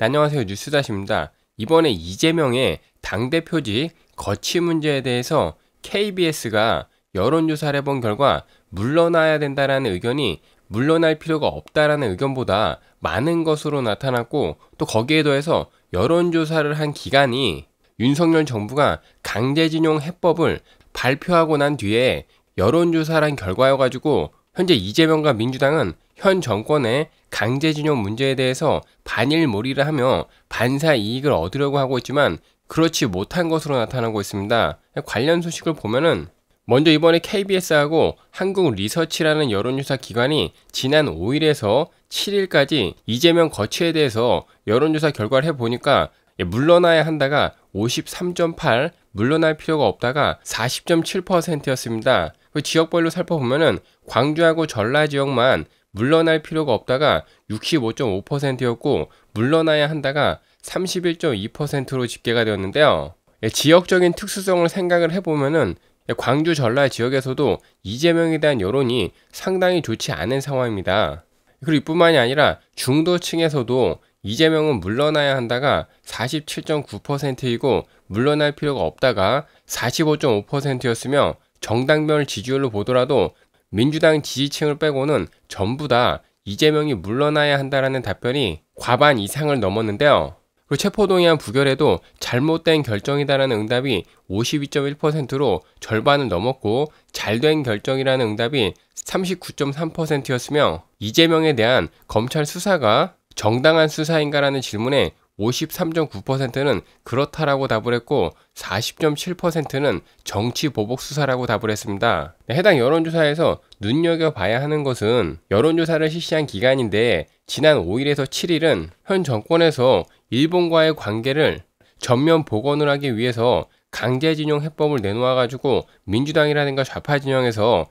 네, 안녕하세요. 뉴스다십입니다 이번에 이재명의 당대표직 거취 문제에 대해서 KBS가 여론조사를 해본 결과 물러나야 된다라는 의견이 물러날 필요가 없다라는 의견보다 많은 것으로 나타났고 또 거기에 더해서 여론조사를 한 기간이 윤석열 정부가 강제징용 해법을 발표하고 난 뒤에 여론조사란 결과여가지고 현재 이재명과 민주당은 현 정권의 강제징용 문제에 대해서 반일몰이를 하며 반사 이익을 얻으려고 하고 있지만 그렇지 못한 것으로 나타나고 있습니다. 관련 소식을 보면은 먼저 이번에 KBS하고 한국 리서치라는 여론조사 기관이 지난 5일에서 7일까지 이재명 거취에 대해서 여론조사 결과를 해보니까 물러나야 한다가 53.8, 물러날 필요가 없다가 40.7%였습니다. 그 지역별로 살펴보면 광주하고 전라 지역만 물러날 필요가 없다가 65.5%였고 물러나야 한다가 31.2%로 집계가 되었는데요. 예, 지역적인 특수성을 생각을 해보면은 예, 광주 전라 지역에서도 이재명에 대한 여론이 상당히 좋지 않은 상황입니다. 그리고 이뿐만이 아니라 중도층에서도 이재명은 물러나야 한다가 47.9%이고 물러날 필요가 없다가 45.5%였으며 정당별 지지율로 보더라도 민주당 지지층을 빼고는 전부 다 이재명이 물러나야 한다라는 답변이 과반 이상을 넘었는데요. 그 체포동의안 부결에도 잘못된 결정이다라는 응답이 52.1%로 절반을 넘었고 잘된 결정이라는 응답이 39.3%였으며 이재명에 대한 검찰 수사가 정당한 수사인가라는 질문에 53.9%는 그렇다라고 답을 했고 40.7%는 정치 보복 수사라고 답을 했습니다. 네, 해당 여론조사에서 눈여겨봐야 하는 것은 여론조사를 실시한 기간인데 지난 5일에서 7일은 현 정권에서 일본과의 관계를 전면 복원을 하기 위해서 강제징용 해법을 내놓아가지고 민주당이라든가 좌파 진영에서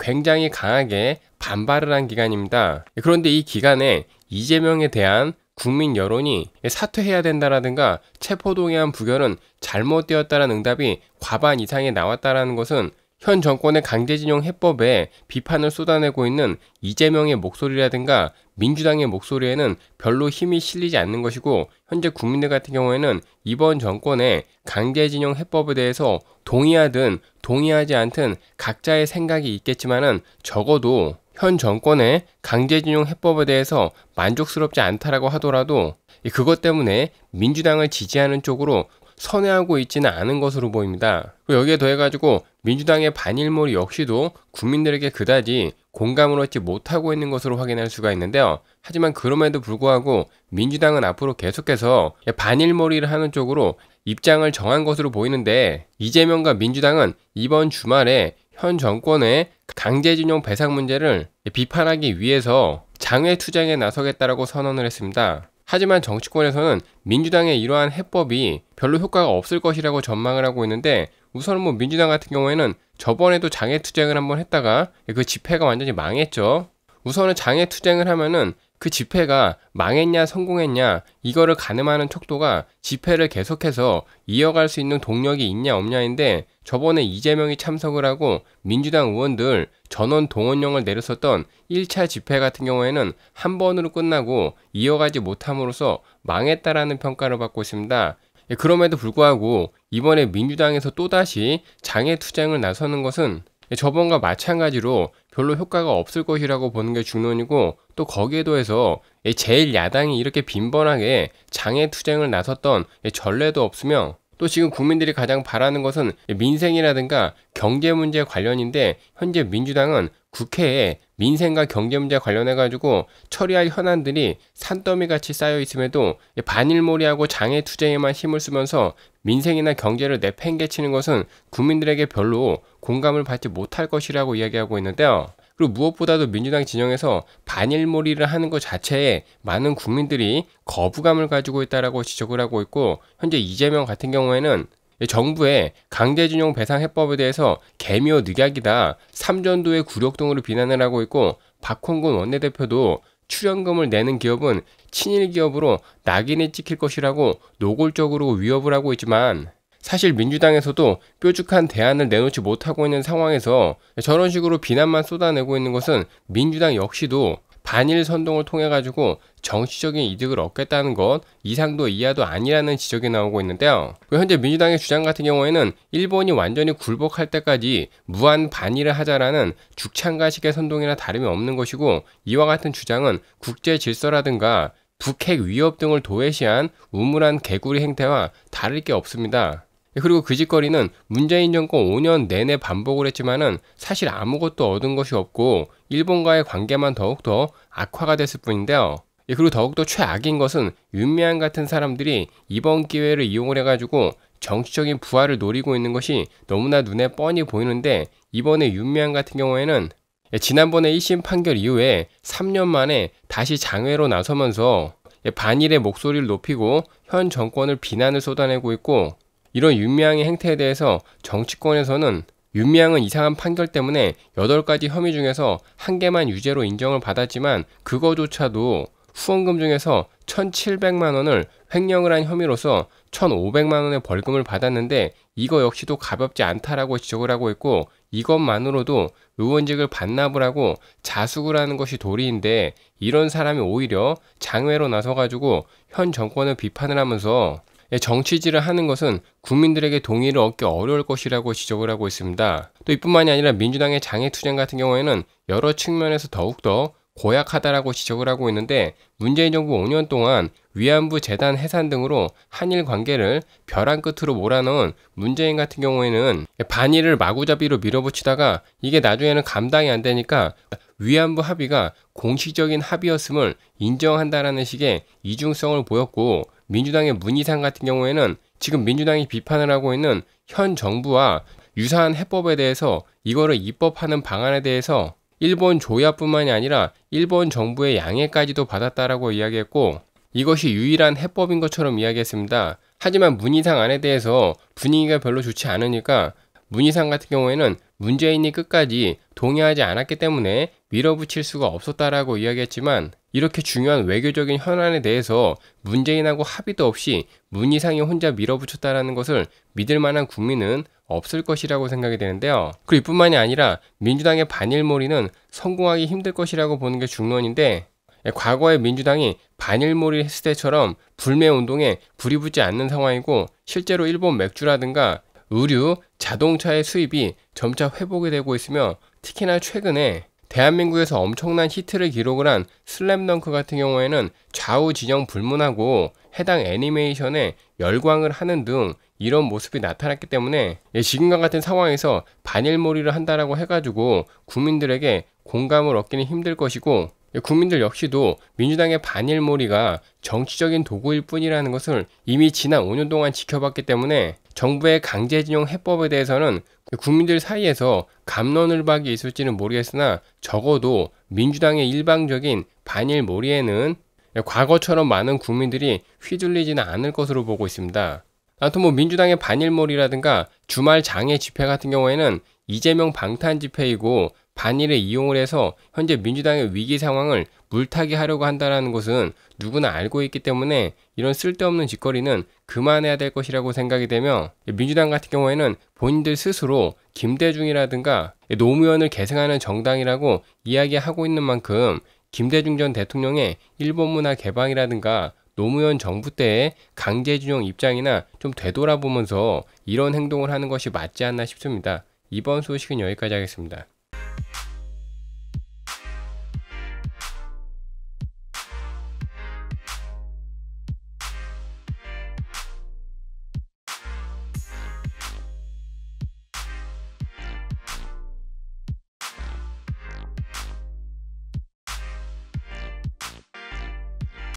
굉장히 강하게 반발을 한 기간입니다. 그런데 이 기간에 이재명에 대한 국민 여론이 사퇴해야 된다라든가 체포동의안 부결은 잘못되었다는 라 응답이 과반 이상에 나왔다라는 것은 현 정권의 강제징용 해법에 비판을 쏟아내고 있는 이재명의 목소리라든가 민주당의 목소리에는 별로 힘이 실리지 않는 것이고 현재 국민들 같은 경우에는 이번 정권의 강제징용 해법에 대해서 동의하든 동의하지 않든 각자의 생각이 있겠지만은 적어도 현 정권의 강제징용 해법에 대해서 만족스럽지 않다라고 하더라도 그것 때문에 민주당을 지지하는 쪽으로 선회하고 있지는 않은 것으로 보입니다. 여기에 더해가지고 민주당의 반일몰이 역시도 국민들에게 그다지 공감을 얻지 못하고 있는 것으로 확인할 수가 있는데요. 하지만 그럼에도 불구하고 민주당은 앞으로 계속해서 반일몰이를 하는 쪽으로 입장을 정한 것으로 보이는데 이재명과 민주당은 이번 주말에 현 정권의 강제징용 배상 문제를 비판하기 위해서 장외 투쟁에 나서겠다라고 선언을 했습니다. 하지만 정치권에서는 민주당의 이러한 해법이 별로 효과가 없을 것이라고 전망을 하고 있는데 우선 뭐 민주당 같은 경우에는 저번에도 장외 투쟁을 한번 했다가 그 집회가 완전히 망했죠. 우선은 장외 투쟁을 하면은 그 집회가 망했냐 성공했냐 이거를 가늠하는 척도가 집회를 계속해서 이어갈 수 있는 동력이 있냐 없냐인데 저번에 이재명이 참석을 하고 민주당 의원들 전원 동원령을 내렸었던 1차 집회 같은 경우에는 한 번으로 끝나고 이어가지 못함으로써 망했다라는 평가를 받고 있습니다. 예, 그럼에도 불구하고 이번에 민주당에서 또다시 장애 투쟁을 나서는 것은 예, 저번과 마찬가지로 별로 효과가 없을 것이라고 보는 게 중론이고 또 거기에 더해서 예, 제일 야당이 이렇게 빈번하게 장애 투쟁을 나섰던 예, 전례도 없으며 또 지금 국민들이 가장 바라는 것은 민생이라든가 경제 문제 관련인데 현재 민주당은 국회에 민생과 경제 문제 관련해 가지고 처리할 현안들이 산더미 같이 쌓여 있음에도 반일몰이하고 장애 투쟁에만 힘을 쓰면서 민생이나 경제를 내팽개치는 것은 국민들에게 별로 공감을 받지 못할 것이라고 이야기하고 있는데요. 그리고 무엇보다도 민주당 진영에서 반일몰이를 하는 것 자체에 많은 국민들이 거부감을 가지고 있다라고 지적을 하고 있고 현재 이재명 같은 경우에는 정부의 강제징용 배상 해법에 대해서 개미어 늑약이다 삼전도의 굴욕 등으로 비난을 하고 있고 박홍근 원내대표도 출연금을 내는 기업은 친일 기업으로 낙인이 찍힐 것이라고 노골적으로 위협을 하고 있지만 사실 민주당에서도 뾰족한 대안을 내놓지 못하고 있는 상황에서 저런 식으로 비난만 쏟아내고 있는 것은 민주당 역시도 반일 선동을 통해 가지고 정치적인 이득을 얻겠다는 것 이상도 이하도 아니라는 지적이 나오고 있는데요. 그 현재 민주당의 주장 같은 경우에는 일본이 완전히 굴복할 때까지 무한 반일을 하자라는 죽창가식의 선동이나 다름이 없는 것이고 이와 같은 주장은 국제 질서라든가 북핵 위협 등을 도외시한 우물한 개구리 행태와 다를 게 없습니다. 그리고 그 짓거리는 문재인 정권 5년 내내 반복을 했지만은 사실 아무것도 얻은 것이 없고 일본과의 관계만 더욱더 악화가 됐을 뿐인데요. 예, 그리고 더욱더 최악인 것은 윤미향 같은 사람들이 이번 기회를 이용을 해가지고 정치적인 부활을 노리고 있는 것이 너무나 눈에 뻔히 보이는데 이번에 윤미향 같은 경우에는 예, 지난번에 1심 판결 이후에 3년 만에 다시 장외로 나서면서 예, 반일의 목소리를 높이고 현 정권을 비난을 쏟아내고 있고 이런 윤미향의 행태에 대해서 정치권에서는 윤미향은 이상한 판결 때문에 8가지 혐의 중에서 한 개만 유죄로 인정을 받았지만 그거조차도 후원금 중에서 1,700만 원을 횡령을 한 혐의로서 1,500만 원의 벌금을 받았는데 이거 역시도 가볍지 않다라고 지적을 하고 있고 이것만으로도 의원직을 반납을 하고 자숙을 하는 것이 도리인데 이런 사람이 오히려 장외로 나서가지고 현 정권을 비판을 하면서 예, 정치질을 하는 것은 국민들에게 동의를 얻기 어려울 것이라고 지적을 하고 있습니다. 또 이뿐만이 아니라 민주당의 장애투쟁 같은 경우에는 여러 측면에서 더욱더 고약하다라고 지적을 하고 있는데 문재인 정부 5년 동안 위안부 재단 해산 등으로 한일 관계를 벼랑 끝으로 몰아넣은 문재인 같은 경우에는 반일을 마구잡이로 밀어붙이다가 이게 나중에는 감당이 안 되니까 위안부 합의가 공식적인 합의였음을 인정한다라는 식의 이중성을 보였고 민주당의 문희상 같은 경우에는 지금 민주당이 비판을 하고 있는 현 정부와 유사한 해법에 대해서 이거를 입법하는 방안에 대해서 일본 조야뿐만이 아니라 일본 정부의 양해까지도 받았다라고 이야기했고 이것이 유일한 해법인 것처럼 이야기했습니다. 하지만 문희상 안에 대해서 분위기가 별로 좋지 않으니까 문희상 같은 경우에는 문재인이 끝까지 동의하지 않았기 때문에 밀어붙일 수가 없었다라고 이야기했지만 이렇게 중요한 외교적인 현안에 대해서 문재인하고 합의도 없이 문희상이 혼자 밀어붙였다라는 것을 믿을 만한 국민은 없을 것이라고 생각이 되는데요. 그리고 이뿐만이 아니라 민주당의 반일몰이는 성공하기 힘들 것이라고 보는 게 중론인데 예, 과거에 민주당이 반일몰이 했을 때처럼 불매운동에 불이 붙지 않는 상황이고 실제로 일본 맥주라든가 의류, 자동차의 수입이 점차 회복이 되고 있으며 특히나 최근에 대한민국에서 엄청난 히트를 기록을 한 슬램덩크 같은 경우에는 좌우 지정 불문하고 해당 애니메이션에 열광을 하는 등 이런 모습이 나타났기 때문에 예, 지금과 같은 상황에서 반일몰이를 한다라고 해가지고 국민들에게 공감을 얻기는 힘들 것이고 예, 국민들 역시도 민주당의 반일몰이가 정치적인 도구일 뿐이라는 것을 이미 지난 5년 동안 지켜봤기 때문에 정부의 강제징용 해법에 대해서는 국민들 사이에서 감론을 박이 있을지는 모르겠으나 적어도 민주당의 일방적인 반일 몰이에는 과거처럼 많은 국민들이 휘둘리지는 않을 것으로 보고 있습니다. 아무튼 뭐 민주당의 반일몰이라든가 주말 장애 집회 같은 경우에는 이재명 방탄 집회이고 반일을 이용을 해서 현재 민주당의 위기 상황을 물타기 하려고 한다는 것은 누구나 알고 있기 때문에 이런 쓸데없는 짓거리는 그만해야 될 것이라고 생각이 되며 민주당 같은 경우에는 본인들 스스로 김대중이라든가 노무현을 계승하는 정당이라고 이야기하고 있는 만큼 김대중 전 대통령의 일본 문화 개방이라든가 노무현 정부 때의 강제징용 입장이나 좀 되돌아보면서 이런 행동을 하는 것이 맞지 않나 싶습니다. 이번 소식은 여기까지 하겠습니다.